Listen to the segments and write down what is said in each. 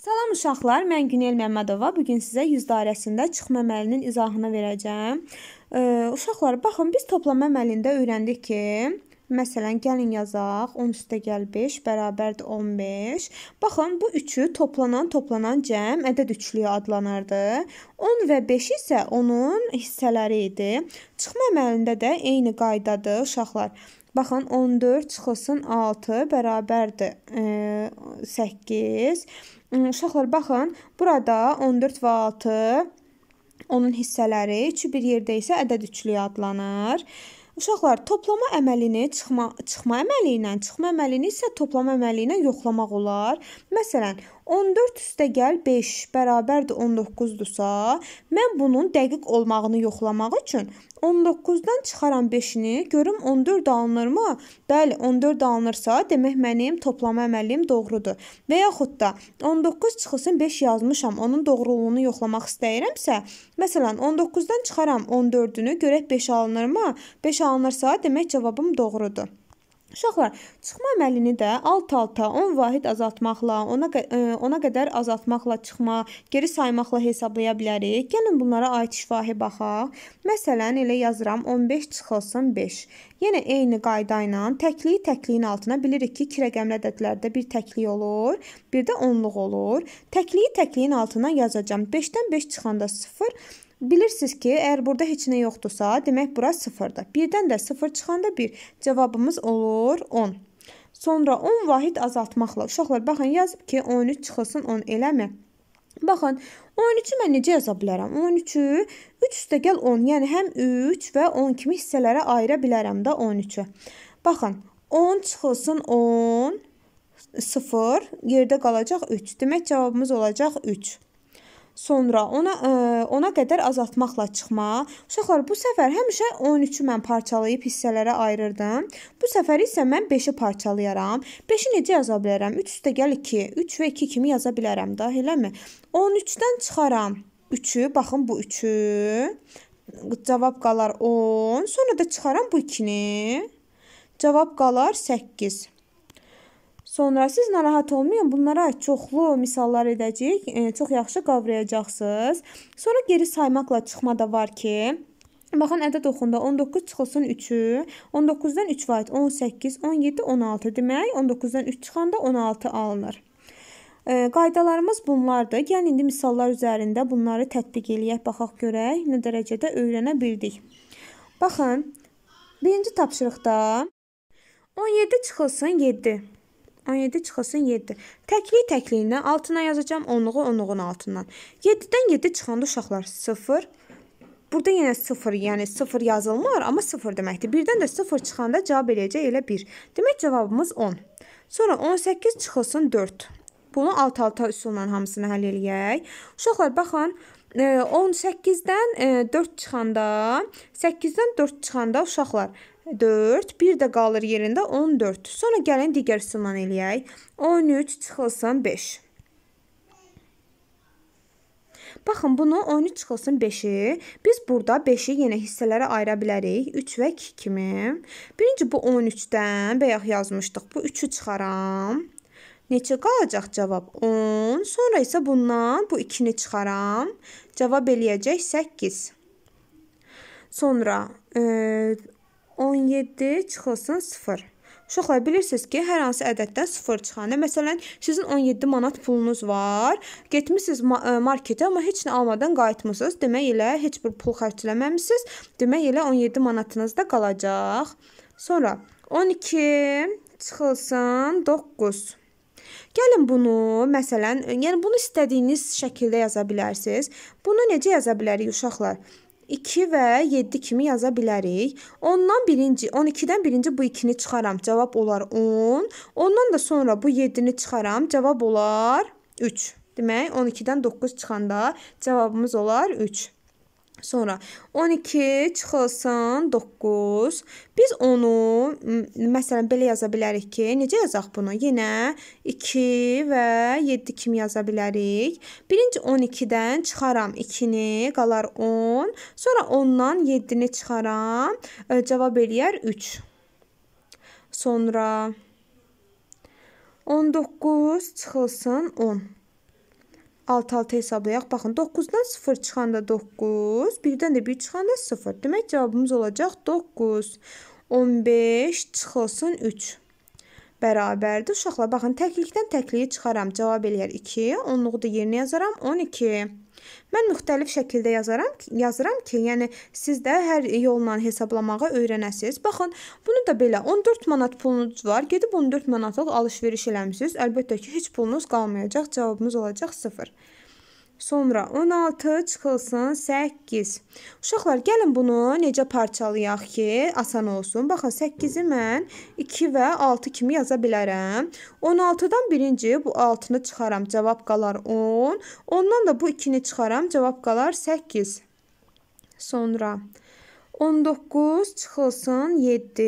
Salam uşaqlar, mən Günel Məmmədova. Bu gün sizə yüz dairəsində çıxma əməlinin izahını verəcəm. E, uşaqlar, baxın, biz toplama əməlində öyrəndik ki, məsələn, gəlin yazaq. 10 üstə gəl 5 bərabərdir 15. Baxın, bu üçü toplanan, toplanan cəm ədəd üçlüyü adlanırdı. 10 və 5 isə onun hissələri idi. Çıxma əməlində də eyni qaydadır, uşaqlar. Baxın 14 çıxılsın 6 bərabərdir e, 8. Uşaqlar baxın, burada 14 və 6 onun hissələri, üçü bir yerdə isə ədəd üçlüyü adlanır. Uşaqlar, toplama əməlini çıxma, çıxma əməli ilə, çıxma əməlini isə toplama əməli ilə yoxlamaq olar. Məsələn, 14 üstə gəl 5 bərabərdir 19-dursa, mən bunun dəqiq olmağını yoxlamaq üçün 19-dan çıxaram 5-ini, görüm 14 alınırmı? Bəli, 14 alınırsa, demək mənim toplama əməlim doğrudur. Və yaxud da 19 çıxılsın 5 yazmışam, onun doğruluğunu yoxlamaq istəyirəmsə, məsələn 19-dan çıxaram 14-ünü, görək 5 alınırmı? 5 alınırsa, demək cavabım doğrudur. Uşaqlar, çıxma əməlini də alt-alta 10 vahid azaltmaqla, ona e, ona qədər azaltmaqla çıxma, geri saymaqla hesablaya bilərik. Gəlin bunlara aid şifahi baxaq. Məsələn, elə yazıram 15 çıxılsın 5. Yenə eyni qayda ilə təkliyi təkliyin altına bilirik ki, 2 rəqəmli ədədlərdə bir təklik olur, bir də onluq olur. Təkliyi təkliyin altına yazacağam. 5-dən 5 çıxanda 0 Bilirsiniz ki, əgər burada heç nə yoxdursa, demək bura 0-dır. 1-dən də 0 çıxanda 1. Cavabımız olur 10. Sonra 10 vahid azaltmaqla. Uşaqlar, baxın, yazıb ki, 13 çıxılsın 10, eləmi? Baxın, 13-ü mən necə yaza bilərəm? 13-ü 3 üstə gəl 10, yəni həm 3 və 10 kimi hissələrə ayıra bilərəm də 13-ü. Baxın, 10 çıxılsın 10, 0, yerdə qalacaq 3. Demək cavabımız olacaq 3 sonra ona ə, e, ona qədər azaltmaqla çıxma. Uşaqlar, bu səfər həmişə 13-ü mən parçalayıb hissələrə ayırırdım. Bu səfər isə mən 5-i parçalayaram. 5-i necə yaza bilərəm? 3 üstə gəl 2, 3 və 2 kimi yaza bilərəm da, eləmi? 13-dən çıxaram 3-ü, baxın bu 3-ü. Cavab qalar 10, sonra da çıxaram bu 2-ni. Cavab qalar 8. Sonra siz narahat olmayın, bunlara çoxlu misallar edəcəyik, e, çox yaxşı qavrayacaqsınız. Sonra geri saymaqla çıxma da var ki, Baxın ədəd oxunda 19 çıxılsın 3-ü, 19-dan 3 var, 18, 17, 16 demək, 19-dan 3 çıxanda 16 alınır. E, qaydalarımız bunlardır. Gəlin indi misallar üzərində bunları tətbiq eləyək, baxaq görək nə dərəcədə öyrənə bildik. Baxın, birinci tapşırıqda 17 çıxılsın 7. 17 çıxılsın 7. Təklik təkliyinə altına yazacağam, onluğu onluğun altından. 7-dən 7 çıxanda uşaqlar 0. Burada yenə 0, yəni 0 yazılmır, amma 0 deməkdir. Birdən də 0 çıxanda cavab eləyəcək elə 1. Demək cavabımız 10. Sonra 18 çıxılsın 4. Bunu alt-alta üsulla hamısını həll eləyək. Uşaqlar baxın, 18-dən e, 4 e, çıxanda, 8-dən 4 çıxanda uşaqlar 4, bir də qalır yerində 14. Sonra gəlin digər sımdan eləyək. 13 çıxılsın 5. Baxın, bunu 13 çıxılsın 5-i. Biz burada 5-i yenə hissələrə ayıra bilərik. 3 və 2 kimi. Birinci bu 13-dən bayaq yazmışdıq. Bu 3-ü çıxaram. Neçə qalacaq cavab? 10. Sonra isə bundan bu 2-ni çıxaram. Cavab eləyəcək 8. Sonra e, 17 çıxılsın 0. Uşaqlar bilirsiniz ki, hər hansı ədəddən 0 çıxanda, məsələn, sizin 17 manat pulunuz var. Getmisiniz e, marketə, amma heç nə almadan qayıtmısınız. Demək elə heç bir pul xərcləməmisiniz. Demək elə 17 manatınız da qalacaq. Sonra 12 çıxılsın 9. Gəlin bunu, məsələn, yəni bunu istədiyiniz şəkildə yaza bilərsiniz. Bunu necə yaza bilərik uşaqlar? 2 və 7 kimi yaza bilərik. Ondan birinci, 12-dən birinci bu 2-ni çıxaram, cavab olar 10. Ondan da sonra bu 7-ni çıxaram, cavab olar 3. Demək, 12-dən 9 çıxanda cavabımız olar 3. Sonra 12 çıxılsın 9. Biz onu məsələn belə yaza bilərik ki, necə yazaq bunu? Yenə 2 və 7 kimi yaza bilərik. Birinci 12-dən çıxaram 2-ni, qalar 10. Sonra 10-dan 7-ni çıxaram, cavab eləyər 3. Sonra 19 çıxılsın 10. Alt-alta hesablayaq. Baxın, 9-dan 0 çıxanda 9, 1-dən də 1 çıxanda 0. Demək, cavabımız olacaq 9. 15 çıxılsın 3 bərabərdir. Uşaqlar, baxın, təklikdən təkliyi çıxaram. Cavab eləyər 2, onluğu da yerinə yazaram 12. Mən müxtəlif şəkildə yazaram, yazıram ki, yəni siz də hər yolla hesablamağı öyrənəsiz. Baxın, bunu da belə 14 manat pulunuz var. Gedib 14 manatlıq alış-veriş eləmisiniz. Əlbəttə ki, heç pulunuz qalmayacaq. Cavabımız olacaq 0. Sonra 16 çıxılsın 8. Uşaqlar, gəlin bunu necə parçalayaq ki, asan olsun. Baxın, 8-i mən 2 və 6 kimi yaza bilərəm. 16-dan birinci bu 6-nı çıxaram, cavab qalar 10. Ondan da bu 2-ni çıxaram, cavab qalar 8. Sonra 19 çıxılsın 7.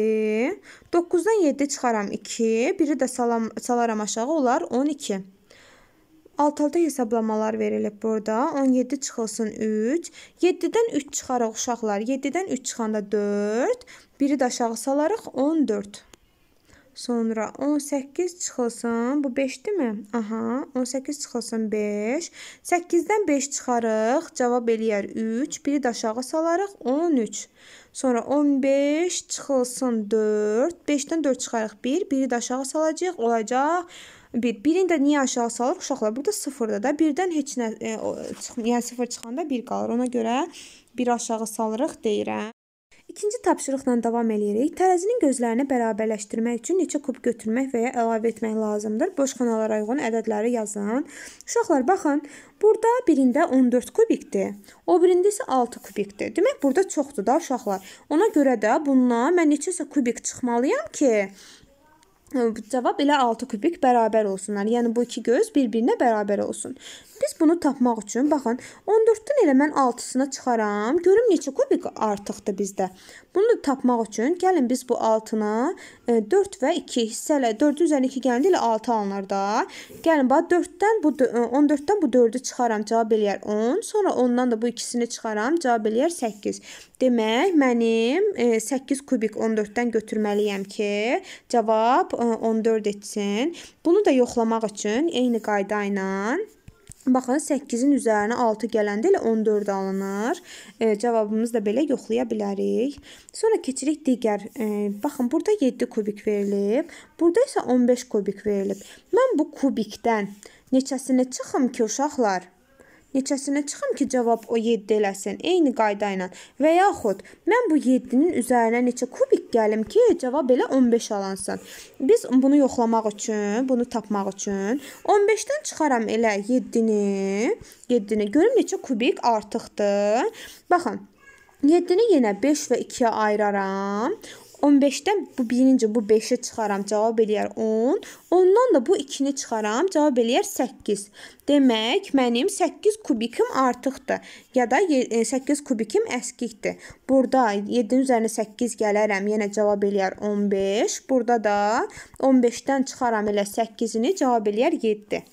9-dan 7 çıxaram 2. Biri də salam, salaram aşağı olar 12. Alt-alta hesablamalar verilib burada. 17 çıxılsın 3. 7-dən 3 çıxaraq uşaqlar. 7-dən 3 çıxanda 4. Biri də aşağı salarıq 14. Sonra 18 çıxılsın. Bu 5-dirmi? Aha, 18 çıxılsın 5. 8-dən 5 çıxarıq. Cavab eləyər 3. Biri də aşağı salarıq 13. Sonra 15 çıxılsın 4. 5-dən 4 çıxarıq 1. Biri də aşağı salacağıq. Olacaq 14. 1. Birini də niyə aşağı salır? Uşaqlar burada sıfırdır da. Birdən heç nə e, çıx, yəni sıfır çıxanda 1 qalır. Ona görə 1 aşağı salırıq deyirəm. İkinci tapşırıqla davam eləyirik. Tərəzinin gözlərini bərabərləşdirmək üçün neçə kub götürmək və ya əlavə etmək lazımdır. Boş xanalara uyğun ədədləri yazın. Uşaqlar baxın, burada birində 14 kubikdir. O birində isə 6 kubikdir. Demək burada çoxdur da uşaqlar. Ona görə də bundan mən neçəsə kubik çıxmalıyam ki, Cavab ilə 6 kubik bərabər olsunlar. Yəni bu iki göz bir-birinə bərabər olsun biz bunu tapmaq üçün, baxın, 14-dən elə mən 6-sını çıxaram. Görüm neçə kubik artıqdır bizdə. Bunu tapmaq üçün gəlin biz bu 6-nı 4 e, və 2 hissələ 4-ün üzərinə 2 gəldi ilə 6 alınır da. Gəlin bax 4-dən bu 14-dən e, bu 4-ü çıxaram, cavab eləyər 10. Sonra 10-dan da bu ikisini çıxaram, cavab eləyər 8. Demək, mənim 8 e, kubik 14-dən götürməliyəm ki, cavab 14 etsin. Bunu da yoxlamaq üçün eyni qayda ilə Baxın, 8-in üzərinə 6 gələndə elə 14 alınır. E, cavabımızı da belə yoxlaya bilərik. Sonra keçirik digər. E, baxın, burada 7 kubik verilib. Burada isə 15 kubik verilib. Mən bu kubikdən neçəsini çıxım ki, uşaqlar? neçəsinə çıxım ki, cavab o 7 eləsin, eyni qayda ilə. Və yaxud mən bu 7-nin üzərinə neçə kubik gəlim ki, cavab elə 15 alansın. Biz bunu yoxlamaq üçün, bunu tapmaq üçün 15-dən çıxaram elə 7-ni, 7-ni görüm neçə kubik artıqdır. Baxın 7-ni yenə 5 və 2-yə ayıraram. 15-dən bu birinci bu 5-i çıxaram, cavab eləyər 10. Ondan da bu 2-ni çıxaram, cavab eləyər 8. Demək, mənim 8 kubikim artıqdır ya da 8 e, kubikim əskikdir. Burada 7-nin üzərinə 8 gələrəm, yenə cavab eləyər 15. Burada da 15-dən çıxaram elə 8-ini, cavab eləyər 7.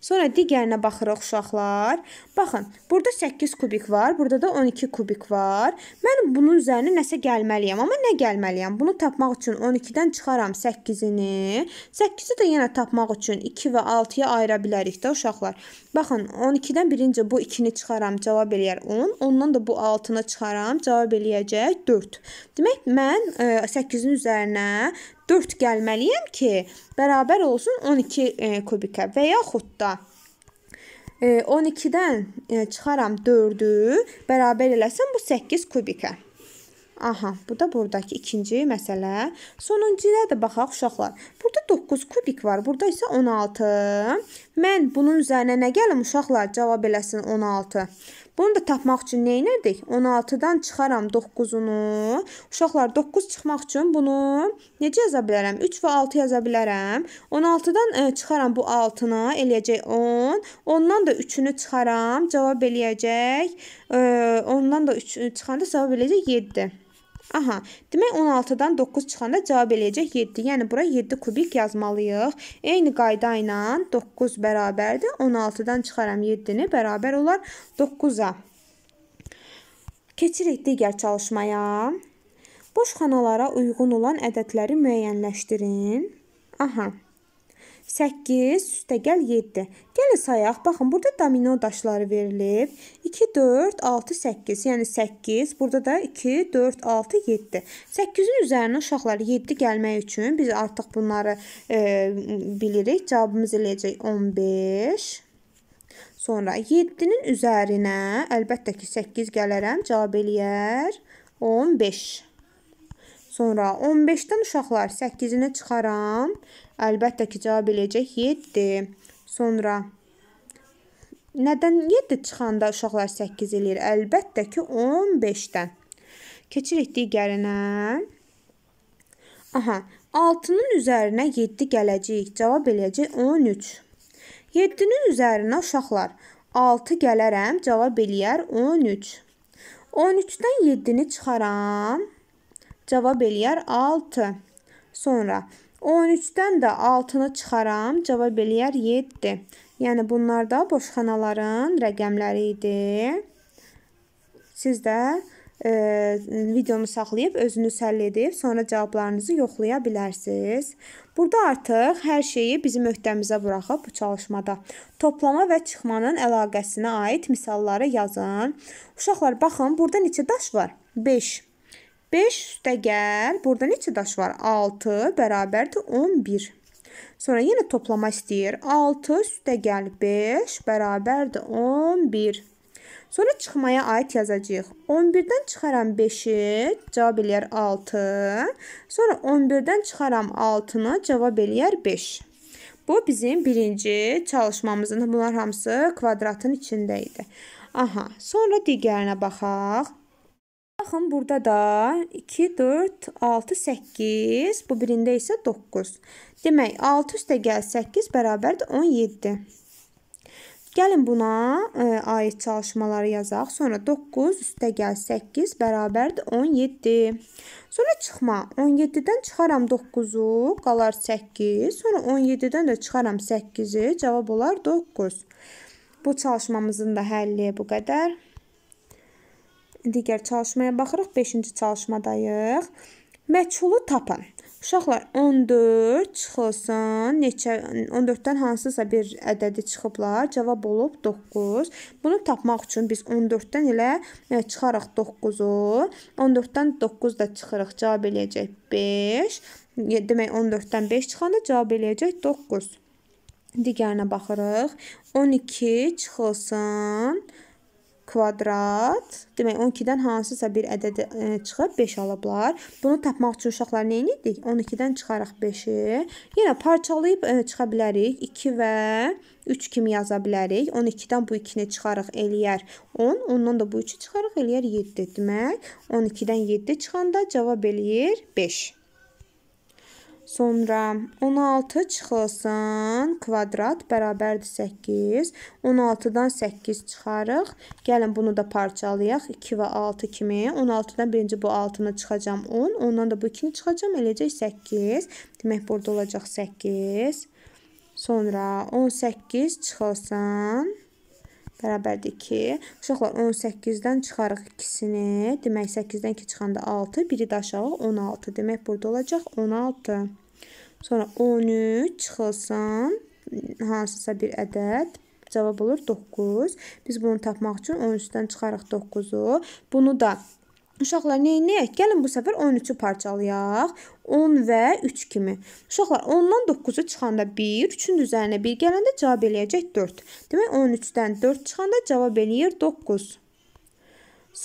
Sonra digərinə baxırıq uşaqlar. Baxın, burada 8 kubik var, burada da 12 kubik var. Mən bunun üzərinə nəsə gəlməliyəm, amma nə gəlməliyəm? Bunu tapmaq üçün 12-dən çıxaram 8-ini. 8-i də yenə tapmaq üçün 2 və 6-ya ayıra bilərik də uşaqlar. Baxın, 12-dən birinci bu 2-ni çıxaram, cavab eləyər 10. Ondan da bu 6-nı çıxaram, cavab eləyəcək 4. Demək mən 8-in e, üzərinə 4 gəlməliyəm ki, bərabər olsun 12 e, kubikə və yaxud da 12-dən e, e, çıxaram 4-ü, bərabər eləsəm bu 8 kubikə. Aha, bu da buradakı ikinci məsələ. Sonuncuya da baxaq uşaqlar. Burada 9 kubik var, burada isə 16. Mən bunun üzərinə nə gəlim uşaqlar? Cavab eləsin 16. Bunu da tapmaq üçün nə edirik? 16-dan çıxaram 9-unu. Uşaqlar 9 çıxmaq üçün bunu necə yaza bilərəm? 3 və 6 yaza bilərəm. 16-dan ə, e, çıxaram bu 6-nı, eləyəcək 10. Ondan da 3-ünü çıxaram, cavab eləyəcək. Ə, e, ondan da 3 e, çıxanda cavab eləyəcək 7. Aha, demək 16-dan 9 çıxanda cavab eləyəcək 7. Yəni bura 7 kubik yazmalıyıq. Eyni qayda ilə 9 bərabərdir. 16-dan çıxaram 7-ni, bərabər olar 9-a. Keçirik digər çalışmaya. Boş xanalara uyğun olan ədədləri müəyyənləşdirin. Aha. 8 üstəgəl 7. Gəlin sayaq. Baxın, burada domino daşları verilib. 2, 4, 6, 8. Yəni 8. Burada da 2, 4, 6, 7. 8-in üzərinə uşaqlar 7 gəlmək üçün biz artıq bunları e, bilirik. Cavabımız eləyəcək 15. Sonra 7-nin üzərinə əlbəttə ki 8 gələrəm. Cavab eləyər 15. 15. Sonra 15-dən uşaqlar 8-ini çıxaram. Əlbəttə ki, cavab eləyəcək 7. Sonra nədən 7 çıxanda uşaqlar 8 eləyir? Əlbəttə ki, 15-dən. Keçirik digərinə. Aha, 6-nın üzərinə 7 gələcək. Cavab eləyəcək 13. 7-nin üzərinə uşaqlar 6 gələrəm, cavab eləyər 13. 13-dən 7-ni çıxaram cavab eləyər 6. Sonra 13-dən də 6-nı çıxaram, cavab eləyər 7. Yəni bunlar da boşxanaların rəqəmləri idi. Siz də e, videonu saxlayıb özünüz həll edib sonra cavablarınızı yoxlaya bilərsiniz. Burada artıq hər şeyi bizim öhdəmizə buraxıb bu çalışmada toplama və çıxmanın əlaqəsinə aid misalları yazın. Uşaqlar baxın, burada neçə daş var? 5. 5 üstə gəl. Burada neçə daş var? 6 bərabərdir 11. Sonra yenə toplama istəyir. 6 üstə gəl 5 bərabərdir 11. Sonra çıxmaya aid yazacağıq. 11-dən çıxaram 5-i, cavab eləyər 6. Sonra 11-dən çıxaram 6-nı, cavab eləyər 5. Bu bizim birinci çalışmamızın bunlar hamısı kvadratın içində idi. Aha, sonra digərinə baxaq. Baxın, burada da 2, 4, 6, 8, bu birində isə 9. Demək, 6 üstə gəl 8 bərabərdir 17. Gəlin buna ə, e, aid çalışmaları yazaq. Sonra 9 üstə gəl 8 bərabərdir 17. Sonra çıxma. 17-dən çıxaram 9-u, qalar 8. Sonra 17-dən də çıxaram 8-i, cavab olar 9. Bu çalışmamızın da həlli bu qədər digər çalışmaya baxırıq. 5-ci çalışmadayıq. Məchulu tapın. Uşaqlar 14 çıxılsın. Neçə 14-dən hansısa bir ədədi çıxıblar. Cavab olub 9. Bunu tapmaq üçün biz 14-dən elə e, çıxaraq 9-u. 14-dən 9 da çıxırıq. Cavab eləyəcək 5. Demək 14-dən 5 çıxanda cavab eləyəcək 9. Digərinə baxırıq. 12 çıxılsın. 12 kvadrat, demək 12-dən hansısa bir ədəd e, çıxıb 5 alıblar. Bunu tapmaq üçün uşaqlar nə etdik? 12-dən çıxaraq 5-i. Yenə parçalayıb ə, e, çıxa bilərik. 2 və 3 kimi yaza bilərik. 12-dən bu 2-ni çıxarıq eləyər 10, ondan da bu 3-ü çıxarıq eləyər 7. Demək 12-dən 7 çıxanda cavab eləyir 5. Sonra 16 çıxılsın, kvadrat bərabərdir 8. 16-dan 8 çıxarıq. Gəlin bunu da parçalayaq 2 və 6 kimi. 16-dan birinci bu 6-nı çıxacam 10, ondan da bu 2-ni çıxacam, eləcək 8. Demək burada olacaq 8. Sonra 18 çıxılsın bərabərdir 2. Uşaqlar 18-dən çıxarıq ikisini. Demək 8-dən 2 çıxanda 6, biri də aşağı 16. Demək burada olacaq 16. Sonra 13 çıxılsın hansısa bir ədəd. Cavab olur 9. Biz bunu tapmaq üçün 13-dən çıxarıq 9-u. Bunu da Uşaqlar, neynəyək? Gəlin bu səfər 13-ü parçalayaq. 10 və 3 kimi. Uşaqlar, 10-dan 9-u çıxanda 1, 3-ün üzərinə 1 gələndə cavab eləyəcək 4. Demək, 13-dən 4 çıxanda cavab eləyir 9.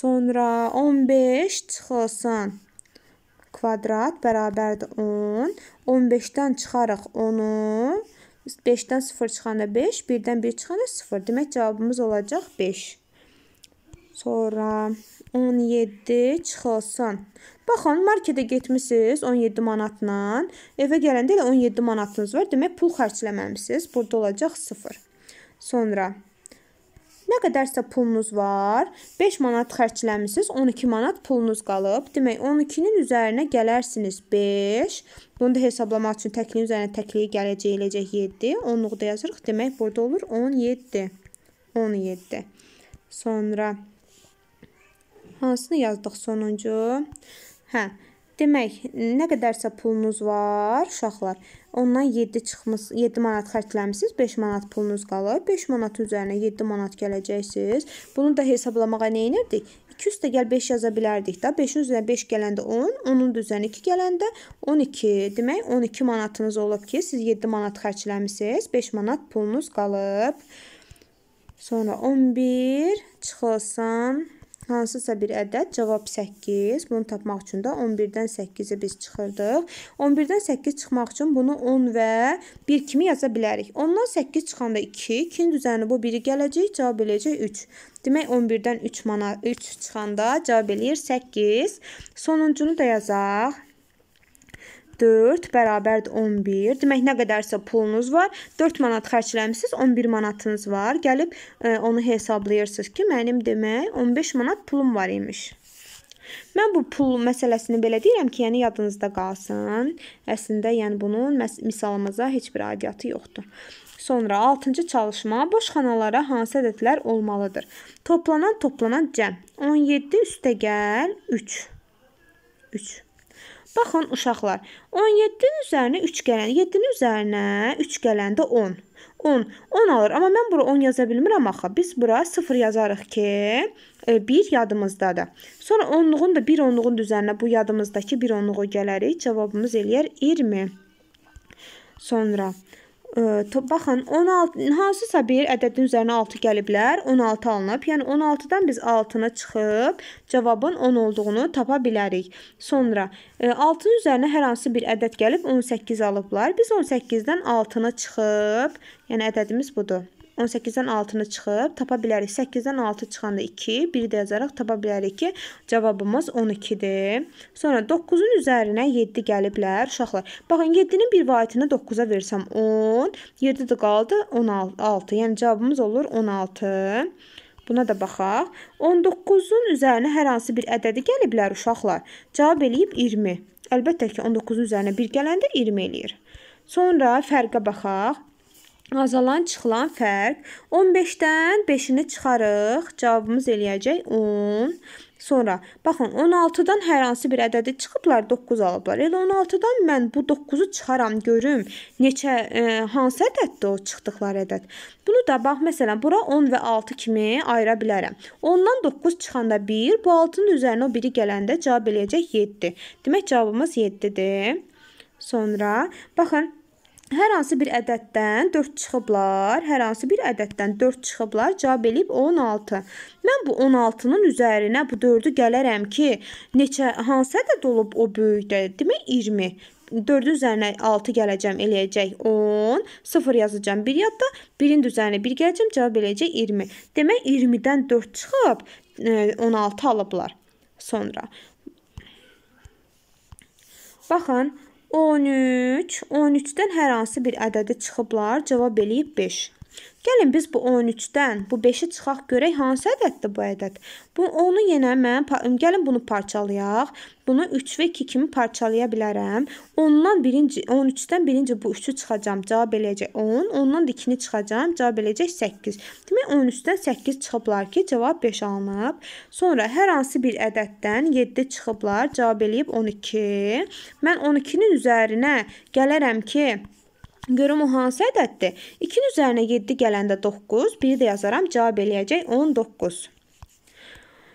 Sonra 15 çıxılsın. Kvadrat bərabərdir 10. 15-dən çıxarıq 10-u. 5-dən 0 çıxanda 5, 1-dən 1 çıxanda 0. Demək, cavabımız olacaq 5. Sonra 17 çıxılsın. Baxın, marketə getmisiniz 17 manatla. Evə gələndə elə 17 manatınız var. Demək, pul xərcləməmisiniz. Burada olacaq 0. Sonra nə qədərsə pulunuz var, 5 manat xərcləmisiniz, 12 manat pulunuz qalıb. Demək, 12-nin üzərinə gələrsiniz 5. Bunu da hesablamaq üçün təkliyin üzərinə təkliyi gələcək, eləcək 7. Onluğu da yazırıq. Demək, burada olur 17. 17. Sonra hansını yazdıq sonuncu? Hə. Demək, nə qədərsə pulunuz var, uşaqlar. Ondan 7 çıxmıs, 7 manat xərcləmisiniz, 5 manat pulunuz qalır. 5 manat üzərinə 7 manat gələcəksiniz. Bunu da hesablamağa nə edirdik? 2 üstə gəl 5 yaza bilərdik da. 5-in üzərinə 5 gələndə 10, 10-un üzərinə 2 gələndə 12. Demək, 12 manatınız olub ki, siz 7 manat xərcləmisiniz, 5 manat pulunuz qalıb. Sonra 11 çıxılsın hansısa bir ədəd, cavab 8. Bunu tapmaq üçün də 11-dən 8-i biz çıxırdıq. 11-dən 8 çıxmaq üçün bunu 10 və 1 kimi yaza bilərik. 10-dan 8 çıxanda 2, 2-nin düzəni bu 1-i gələcək, cavab eləyəcək 3. Demək 11-dən 3 mana 3 çıxanda cavab eləyir 8. Sonuncunu da yazaq. 4 bərabərdir 11. Demək nə qədərsə pulunuz var. 4 manat xərcləmisiniz, 11 manatınız var. Gəlib e, onu hesablayırsınız ki, mənim demək 15 manat pulum var imiş. Mən bu pul məsələsini belə deyirəm ki, yəni yadınızda qalsın. Əslində, yəni bunun misalımıza heç bir aidiyyatı yoxdur. Sonra 6-cı çalışma boş xanalara hansı ədədlər olmalıdır? Toplanan toplanan cəm. 17 üstəgəl 3. 3. Baxın uşaqlar, 17-nin üzərinə 3 gələn, 7-nin üzərinə 3 gələndə 10. 10, 10 alır. Amma mən bura 10 yaza bilmirəm axı. Biz bura 0 yazarıq ki, 1 e, yadımızdadır. Sonra 10-luğun da 1 10-luğun üzərinə bu yadımızdakı 1 10-luğu gələrik. Cavabımız eləyər 20. Sonra baxın 16 hansısa bir ədədin üzərinə 6 gəliblər, 16 alınıb. Yəni 16-dan biz 6-na çıxıb cavabın 10 olduğunu tapa bilərik. Sonra 6-nın üzərinə hər hansı bir ədəd gəlib 18 alıblar. Biz 18-dən 6-na çıxıb, yəni ədədimiz budur. 18-dən 6-nı çıxıb tapa bilərik. 8-dən 6 çıxanda 2, 1 də yazaraq tapa bilərik ki, cavabımız 12-dir. Sonra 9-un üzərinə 7 gəliblər uşaqlar. Baxın 7-nin bir vaitini 9-a versəm 10, 7 də qaldı 16. Yəni cavabımız olur 16. Buna da baxaq. 19-un üzərinə hər hansı bir ədədi gəliblər uşaqlar. Cavab eləyib 20. Əlbəttə ki, 19-un üzərinə 1 gələndə 20 eləyir. Sonra fərqə baxaq azalan çıxılan fərq. 15-dən 5-ini çıxarıq. Cavabımız eləyəcək 10. Sonra baxın 16-dan hər hansı bir ədədi çıxıblar 9 alıblar. Elə 16-dan mən bu 9-u çıxaram görüm neçə e, hansı ədəddir o çıxdıqları ədəd. Bunu da bax məsələn bura 10 və 6 kimi ayıra bilərəm. 10-dan 9 çıxanda 1, bu 6-nın üzərinə o biri gələndə cavab eləyəcək 7. Demək cavabımız 7-dir. Sonra baxın Hər hansı bir ədəddən 4 çıxıblar, hər hansı bir ədəddən 4 çıxıblar, cavab eləyib 16. Mən bu 16-nın üzərinə bu 4-ü gələrəm ki, neçə hansı ədəd olub o böyükdə? Demək 20. 4-ün üzərinə 6 gələcəm, eləyəcək 10, 0 yazacağam bir yadda, 1-in üzərinə 1 gələcəm, cavab eləyəcək 20. Demək 20-dən 4 çıxıb 16 e, alıblar sonra. Baxın, 13. 13-dən hər hansı bir ədədi çıxıblar. Cavab eləyib 5. Gəlin biz bu 13-dən bu 5-i çıxaq görək hansı ədəddir bu ədəd. Bu onu yenə mən gəlin bunu parçalayaq. Bunu 3 və 2 kimi parçalaya bilərəm. Ondan birinci 13-dən birinci bu 3-ü çıxacağam. Cavab eləyəcək 10. Ondan da 2-ni çıxacağam. Cavab eləyəcək 8. Demək 13-dən 8 çıxıblar ki, cavab 5 alınıb. Sonra hər hansı bir ədəddən 7 çıxıblar. Cavab eləyib 12. Mən 12-nin üzərinə gələrəm ki, Görüm o hansı ədəddir? 2-nin üzərinə 7 gələndə 9, biri də yazaram, cavab eləyəcək 19.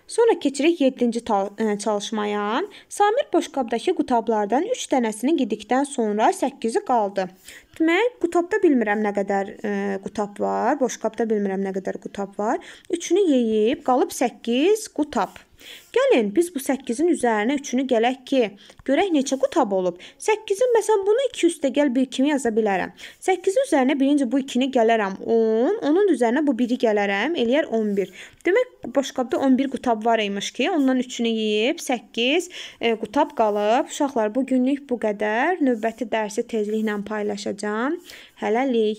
Sonra keçirik 7-ci e, çalışmaya. Samir boşqabdakı qutablardan 3 dənəsini yedikdən sonra 8-i qaldı. Demək, qutabda bilmirəm nə qədər e, qutab var, boşqabda bilmirəm nə qədər qutab var. 3-ünü yeyib qalıb 8 qutab. Gəlin biz bu 8-in üzərinə 3-ünü gələk ki, görək neçə qutab olub. 8-in məsələn bunu 2 üstə gəl 1 kimi yaza bilərəm. 8-in üzərinə birinci bu 2-ni gələrəm 10, onun üzərinə bu 1-i gələrəm, eləyər 11. Demək boşqabda 11 qutab var imiş ki, ondan 3-ünü yeyib 8 e, qutab qalıb. Uşaqlar bu günlük bu qədər. Növbəti dərsi tezliklə paylaşacağam. Hələlik.